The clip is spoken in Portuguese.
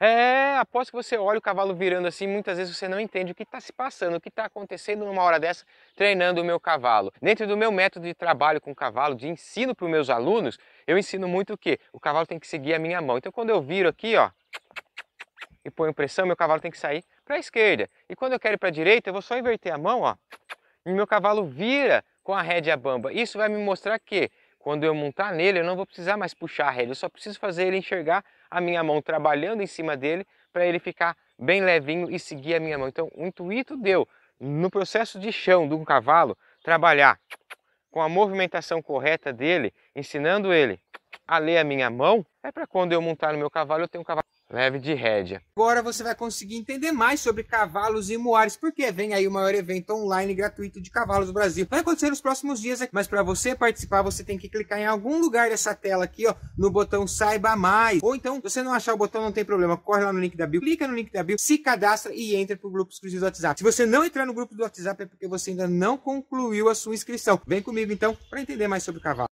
É, após que você olha o cavalo virando assim, muitas vezes você não entende o que está se passando, o que está acontecendo numa hora dessa treinando o meu cavalo. Dentro do meu método de trabalho com o cavalo, de ensino para os meus alunos, eu ensino muito o que? O cavalo tem que seguir a minha mão. Então quando eu viro aqui, ó, e ponho pressão, meu cavalo tem que sair para a esquerda. E quando eu quero ir para a direita, eu vou só inverter a mão, ó, e meu cavalo vira com a rédea bamba. Isso vai me mostrar que quando eu montar nele, eu não vou precisar mais puxar a rédea, eu só preciso fazer ele enxergar a minha mão trabalhando em cima dele para ele ficar bem levinho e seguir a minha mão. Então, o intuito deu no processo de chão de um cavalo trabalhar com a movimentação correta dele, ensinando ele a ler a minha mão, é para quando eu montar no meu cavalo, eu tenho um cavalo leve de rédea. Agora você vai conseguir entender mais sobre cavalos e moares, porque vem aí o maior evento online gratuito de cavalos do Brasil. Vai acontecer nos próximos dias, mas para você participar, você tem que clicar em algum lugar dessa tela aqui, ó, no botão Saiba Mais. Ou então, se você não achar o botão, não tem problema, corre lá no link da bio, clica no link da bio, se cadastra e entra pro grupo exclusivo do WhatsApp. Se você não entrar no grupo do WhatsApp, é porque você ainda não concluiu a sua inscrição. Vem comigo então para entender mais sobre cavalos.